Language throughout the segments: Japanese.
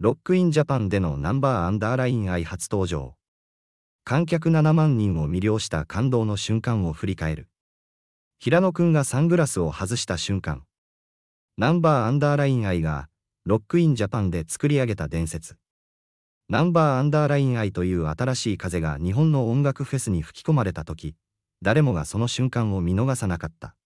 ロックインジャパンでのナンバーアンダーライン愛初登場。観客7万人を魅了した感動の瞬間を振り返る。平野くんがサングラスを外した瞬間。ナンバーアンダーライン愛が、ロックインジャパンで作り上げた伝説。ナンバーアンダーライン愛という新しい風が日本の音楽フェスに吹き込まれた時、誰もがその瞬間を見逃さなかった。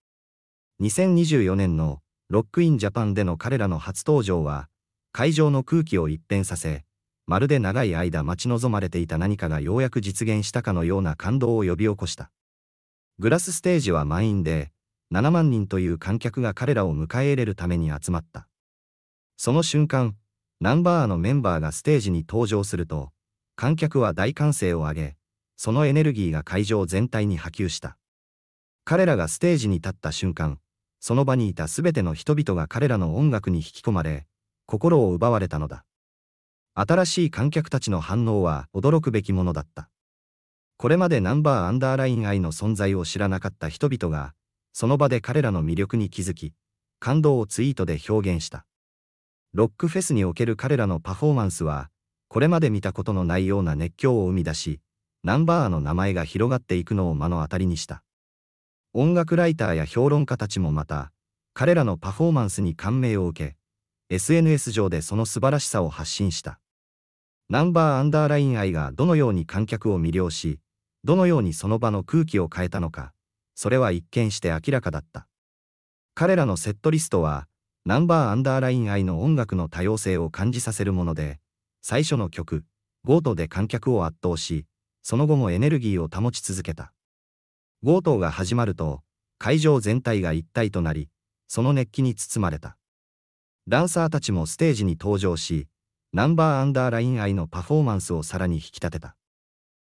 2024年のロックインジャパンでの彼らの初登場は、会場の空気を一変させ、まるで長い間待ち望まれていた何かがようやく実現したかのような感動を呼び起こした。グラスステージは満員で、7万人という観客が彼らを迎え入れるために集まった。その瞬間、ナンバーアのメンバーがステージに登場すると、観客は大歓声を上げ、そのエネルギーが会場全体に波及した。彼らがステージに立った瞬間、その場にいたすべての人々が彼らの音楽に引き込まれ、心を奪われたのだ。新しい観客たちの反応は驚くべきものだった。これまでナンバーアンダーライン愛の存在を知らなかった人々が、その場で彼らの魅力に気づき、感動をツイートで表現した。ロックフェスにおける彼らのパフォーマンスは、これまで見たことのないような熱狂を生み出し、ナンバーの名前が広がっていくのを目の当たりにした。音楽ライターや評論家たちもまた、彼らのパフォーマンスに感銘を受け、SNS 上でその素晴らしさを発信した。ナンバーアンダーライン愛がどのように観客を魅了し、どのようにその場の空気を変えたのか、それは一見して明らかだった。彼らのセットリストは、ナンバーアンダーライン愛の音楽の多様性を感じさせるもので、最初の曲、ゴートで観客を圧倒し、その後もエネルギーを保ち続けた。ゴートが始まると、会場全体が一体となり、その熱気に包まれた。ダンサーたちもステージに登場し、ナンバーアンダーライン愛のパフォーマンスをさらに引き立てた。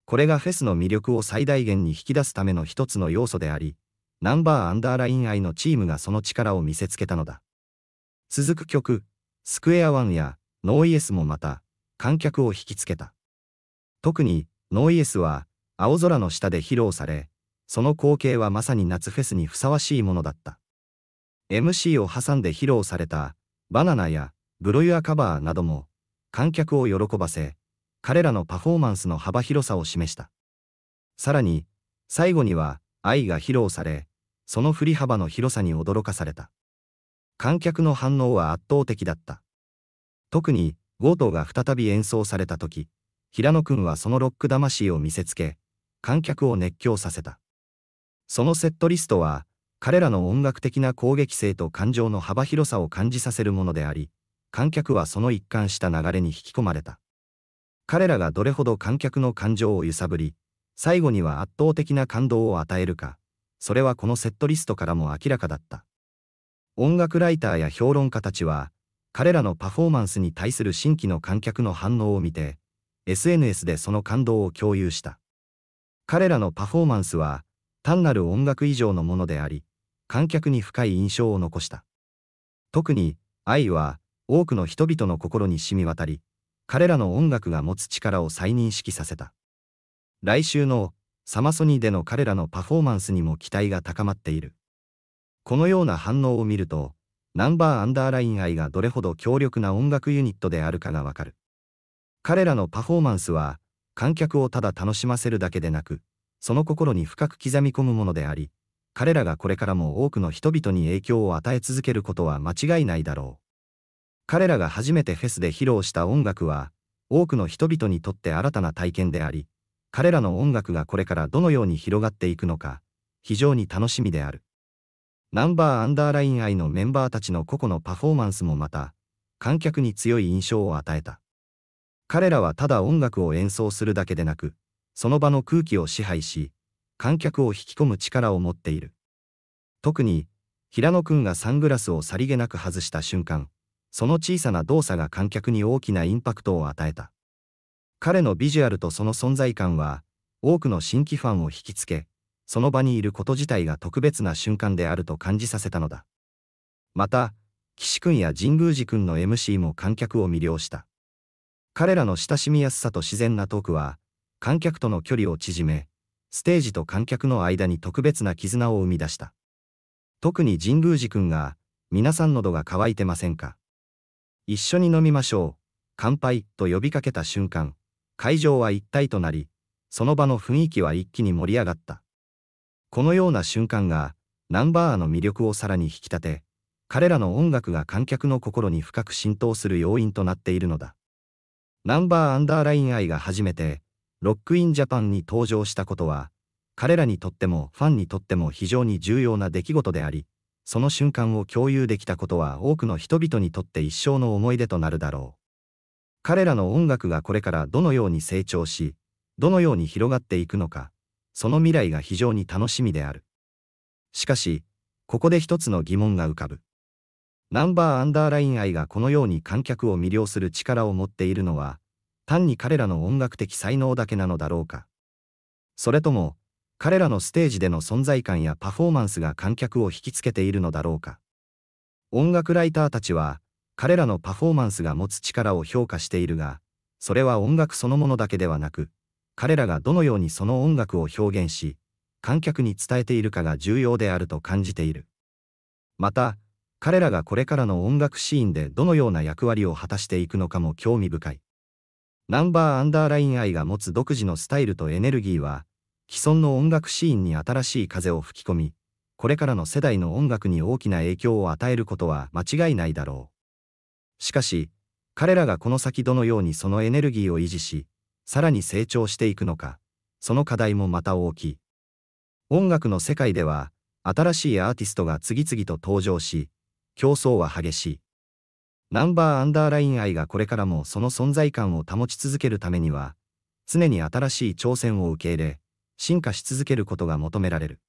これがフェスの魅力を最大限に引き出すための一つの要素であり、ナンバーアンダーライン愛のチームがその力を見せつけたのだ。続く曲、スクエアワンやノーイエスもまた、観客を引きつけた。特に、ノーイエスは、青空の下で披露され、その光景はまさに夏フェスにふさわしいものだった。MC を挟んで披露された、バナナやブロイアカバーなども観客を喜ばせ、彼らのパフォーマンスの幅広さを示した。さらに、最後には愛が披露され、その振り幅の広さに驚かされた。観客の反応は圧倒的だった。特に、ゴートが再び演奏された時、平野くんはそのロック魂を見せつけ、観客を熱狂させた。そのセットリストは、彼らの音楽的な攻撃性と感情の幅広さを感じさせるものであり、観客はその一貫した流れに引き込まれた。彼らがどれほど観客の感情を揺さぶり、最後には圧倒的な感動を与えるか、それはこのセットリストからも明らかだった。音楽ライターや評論家たちは、彼らのパフォーマンスに対する新規の観客の反応を見て、SNS でその感動を共有した。彼らのパフォーマンスは、単なる音楽以上のものであり、観客に深い印象を残した。特に、愛は、多くの人々の心に染み渡り、彼らの音楽が持つ力を再認識させた。来週のサマソニーでの彼らのパフォーマンスにも期待が高まっている。このような反応を見ると、ナンバーアンダーライン愛がどれほど強力な音楽ユニットであるかがわかる。彼らのパフォーマンスは、観客をただ楽しませるだけでなく、その心に深く刻み込むものであり、彼らがこれからも多くの人々に影響を与え続けることは間違いないだろう。彼らが初めてフェスで披露した音楽は、多くの人々にとって新たな体験であり、彼らの音楽がこれからどのように広がっていくのか、非常に楽しみである。ナンバーアンダーライン愛のメンバーたちの個々のパフォーマンスもまた、観客に強い印象を与えた。彼らはただ音楽を演奏するだけでなく、その場の空気を支配し、観客を引き込む力を持っている。特に、平野くんがサングラスをさりげなく外した瞬間、その小さな動作が観客に大きなインパクトを与えた。彼のビジュアルとその存在感は、多くの新規ファンを引きつけ、その場にいること自体が特別な瞬間であると感じさせたのだ。また、岸君や神宮寺君の MC も観客を魅了した。彼らの親しみやすさと自然なトークは、観客との距離を縮め、ステージと観客の間に特別な絆を生み出した。特に神宮寺くんが、皆さん喉が渇いてませんか一緒に飲みましょう、乾杯と呼びかけた瞬間、会場は一体となり、その場の雰囲気は一気に盛り上がった。このような瞬間が、ナンバーの魅力をさらに引き立て、彼らの音楽が観客の心に深く浸透する要因となっているのだ。ナンバーアンダーライン愛が初めて、ロックインジャパンに登場したことは、彼らにとってもファンにとっても非常に重要な出来事であり、その瞬間を共有できたことは多くの人々にとって一生の思い出となるだろう。彼らの音楽がこれからどのように成長し、どのように広がっていくのか、その未来が非常に楽しみである。しかし、ここで一つの疑問が浮かぶ。ナンバーアンダーライン愛がこのように観客を魅了する力を持っているのは、単に彼らの音楽的才能だけなのだろうか。それとも、彼らのステージでの存在感やパフォーマンスが観客を引きつけているのだろうか。音楽ライターたちは、彼らのパフォーマンスが持つ力を評価しているが、それは音楽そのものだけではなく、彼らがどのようにその音楽を表現し、観客に伝えているかが重要であると感じている。また、彼らがこれからの音楽シーンでどのような役割を果たしていくのかも興味深い。ナンバーアンダーライン愛が持つ独自のスタイルとエネルギーは、既存の音楽シーンに新しい風を吹き込み、これからの世代の音楽に大きな影響を与えることは間違いないだろう。しかし、彼らがこの先どのようにそのエネルギーを維持し、さらに成長していくのか、その課題もまた大きい。音楽の世界では、新しいアーティストが次々と登場し、競争は激しい。ナンバーアンダーライン愛がこれからもその存在感を保ち続けるためには、常に新しい挑戦を受け入れ、進化し続けることが求められる。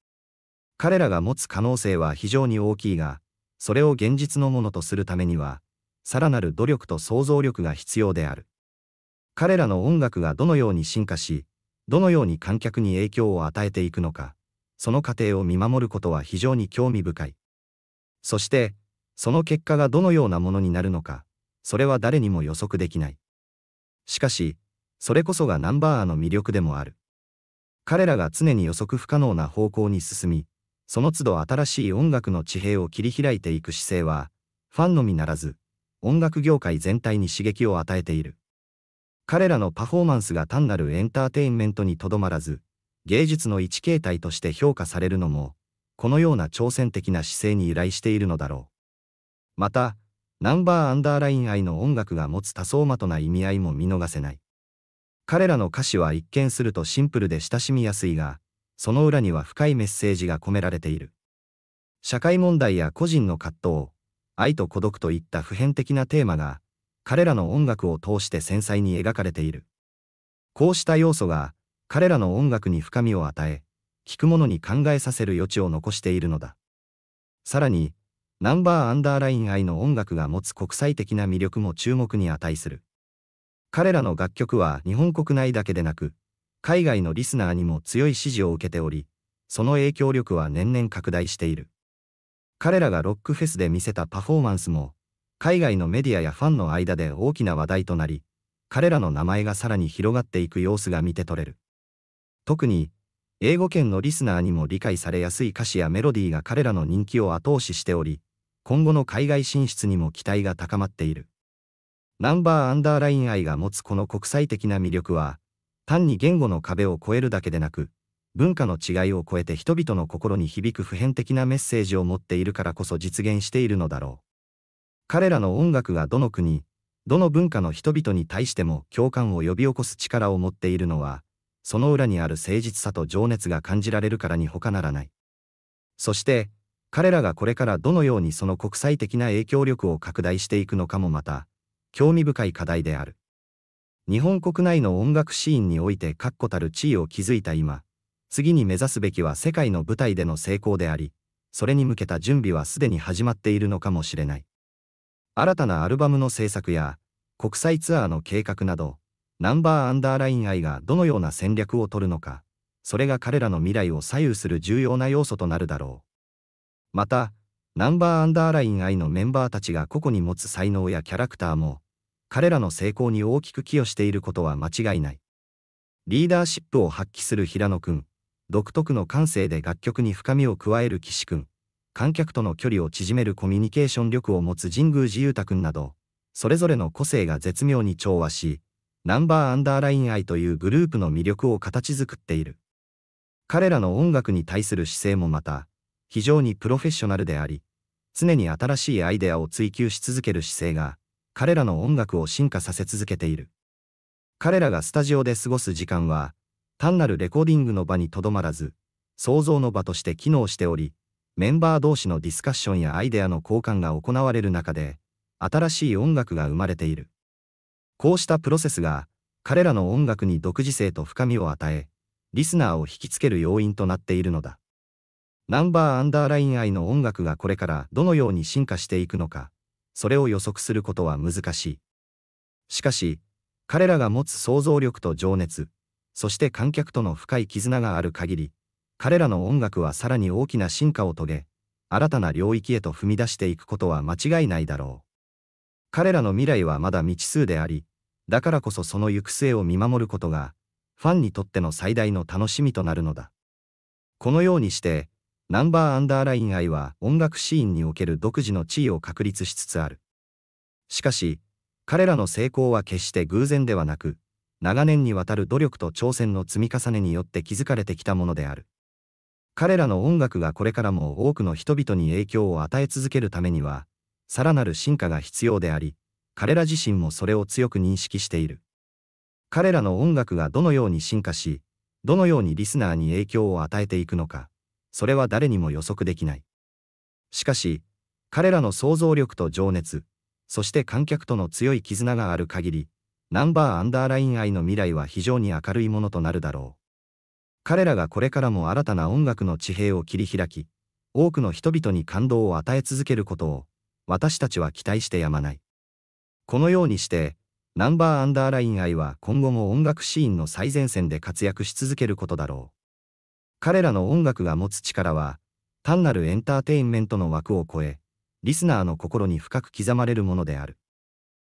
彼らが持つ可能性は非常に大きいが、それを現実のものとするためには、さらなる努力と想像力が必要である。彼らの音楽がどのように進化し、どのように観客に影響を与えていくのか、その過程を見守ることは非常に興味深い。そして、その結果がどのようなものになるのか、それは誰にも予測できない。しかし、それこそがナンバーアの魅力でもある。彼らが常に予測不可能な方向に進み、その都度新しい音楽の地平を切り開いていく姿勢は、ファンのみならず、音楽業界全体に刺激を与えている。彼らのパフォーマンスが単なるエンターテインメントにとどまらず、芸術の一形態として評価されるのも、このような挑戦的な姿勢に由来しているのだろう。また、ナンバーアンダーライン愛の音楽が持つ多層まとな意味合いも見逃せない。彼らの歌詞は一見するとシンプルで親しみやすいが、その裏には深いメッセージが込められている。社会問題や個人の葛藤、愛と孤独といった普遍的なテーマが、彼らの音楽を通して繊細に描かれている。こうした要素が、彼らの音楽に深みを与え、聴く者に考えさせる余地を残しているのだ。さらに、ナンバーアンダーライン愛の音楽が持つ国際的な魅力も注目に値する。彼らの楽曲は日本国内だけでなく、海外のリスナーにも強い支持を受けており、その影響力は年々拡大している。彼らがロックフェスで見せたパフォーマンスも、海外のメディアやファンの間で大きな話題となり、彼らの名前がさらに広がっていく様子が見て取れる。特に、英語圏のリスナーにも理解されやすい歌詞やメロディーが彼らの人気を後押ししており、今後の海外進出にも期待が高まっている。ナンバーアンダーライン愛が持つこの国際的な魅力は、単に言語の壁を越えるだけでなく、文化の違いを超えて人々の心に響く普遍的なメッセージを持っているからこそ実現しているのだろう。彼らの音楽がどの国、どの文化の人々に対しても共感を呼び起こす力を持っているのは、その裏にある誠実さと情熱が感じられるからに他ならない。そして、彼らがこれからどのようにその国際的な影響力を拡大していくのかもまた、興味深い課題である。日本国内の音楽シーンにおいて確固たる地位を築いた今、次に目指すべきは世界の舞台での成功であり、それに向けた準備はすでに始まっているのかもしれない。新たなアルバムの制作や、国際ツアーの計画など、ナンバーアンダーライン愛がどのような戦略を取るのか、それが彼らの未来を左右する重要な要素となるだろう。また、ナンバーアンダーライン I のメンバーたちが個々に持つ才能やキャラクターも、彼らの成功に大きく寄与していることは間違いない。リーダーシップを発揮する平野くん、独特の感性で楽曲に深みを加える岸くん、観客との距離を縮めるコミュニケーション力を持つ神宮寺裕太くんなど、それぞれの個性が絶妙に調和し、ナンバーアンダーライン I というグループの魅力を形作っている。彼らの音楽に対する姿勢もまた、非常にプロフェッショナルであり、常に新しいアイデアを追求し続ける姿勢が、彼らの音楽を進化させ続けている。彼らがスタジオで過ごす時間は、単なるレコーディングの場にとどまらず、創造の場として機能しており、メンバー同士のディスカッションやアイデアの交換が行われる中で、新しい音楽が生まれている。こうしたプロセスが、彼らの音楽に独自性と深みを与え、リスナーを引きつける要因となっているのだ。ナンバーアンダーライン愛の音楽がこれからどのように進化していくのか、それを予測することは難しい。しかし、彼らが持つ想像力と情熱、そして観客との深い絆がある限り、彼らの音楽はさらに大きな進化を遂げ、新たな領域へと踏み出していくことは間違いないだろう。彼らの未来はまだ未知数であり、だからこそその行く末を見守ることが、ファンにとっての最大の楽しみとなるのだ。このようにして、ナンバーアンダーライン I は音楽シーンにおける独自の地位を確立しつつある。しかし、彼らの成功は決して偶然ではなく、長年にわたる努力と挑戦の積み重ねによって築かれてきたものである。彼らの音楽がこれからも多くの人々に影響を与え続けるためには、さらなる進化が必要であり、彼ら自身もそれを強く認識している。彼らの音楽がどのように進化し、どのようにリスナーに影響を与えていくのか。それは誰にも予測できない。しかし、彼らの想像力と情熱、そして観客との強い絆がある限り、ナンバーアンダーライン愛の未来は非常に明るいものとなるだろう。彼らがこれからも新たな音楽の地平を切り開き、多くの人々に感動を与え続けることを、私たちは期待してやまない。このようにして、ナンバーアンダーライン愛は今後も音楽シーンの最前線で活躍し続けることだろう。彼らの音楽が持つ力は、単なるエンターテインメントの枠を超え、リスナーの心に深く刻まれるものである。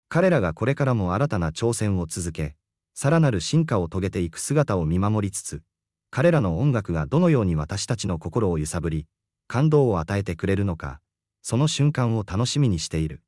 彼らがこれからも新たな挑戦を続け、さらなる進化を遂げていく姿を見守りつつ、彼らの音楽がどのように私たちの心を揺さぶり、感動を与えてくれるのか、その瞬間を楽しみにしている。